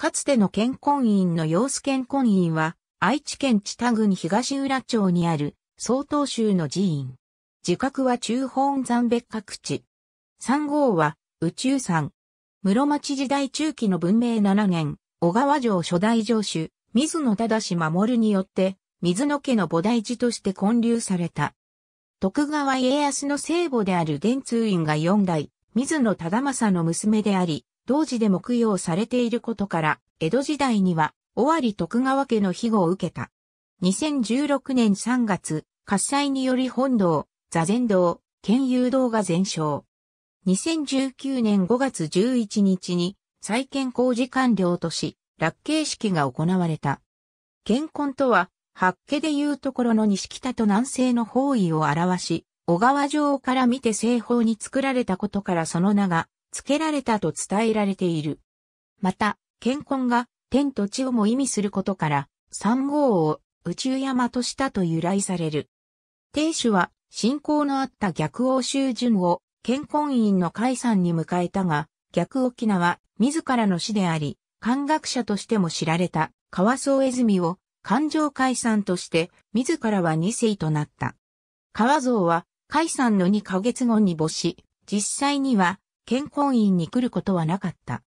かつての健康院の様子健康院は、愛知県知多郡東浦町にある、曹洞州の寺院。自覚は中本山別格地。三号は、宇宙山。室町時代中期の文明7年、小川城初代城主、水野忠守によって、水野家の菩提寺として建立された。徳川家康の聖母である伝通院が四代、水野忠政の娘であり、同時でも供養されていることから、江戸時代には、尾張徳川家の庇護を受けた。2016年3月、喝采により本堂、座禅堂、県有堂が全焼。2019年5月11日に、再建工事完了とし、落慶式が行われた。建婚とは、八家でいうところの西北と南西の方位を表し、小川城から見て西方に作られたことからその名が付けられたと伝えられている。また、健康が天と地をも意味することから、三号を宇宙山としたと由来される。亭主は信仰のあった逆欧州順を健康院の解散に迎えたが、逆沖縄、自らの死であり、漢学者としても知られた川宗泉を感情解散として自らは二世となった。川蔵は解散の二ヶ月後に没し、実際には健康院に来ることはなかった。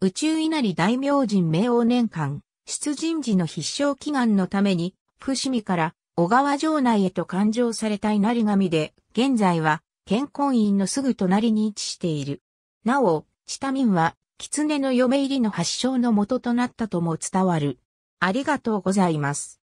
宇宙稲荷大明神明王年間、出陣時の必勝祈願のために、伏見から小川城内へと勘定された稲荷神で、現在は健康院のすぐ隣に位置している。なお、下民は、狐の嫁入りの発祥の元となったとも伝わる。ありがとうございます。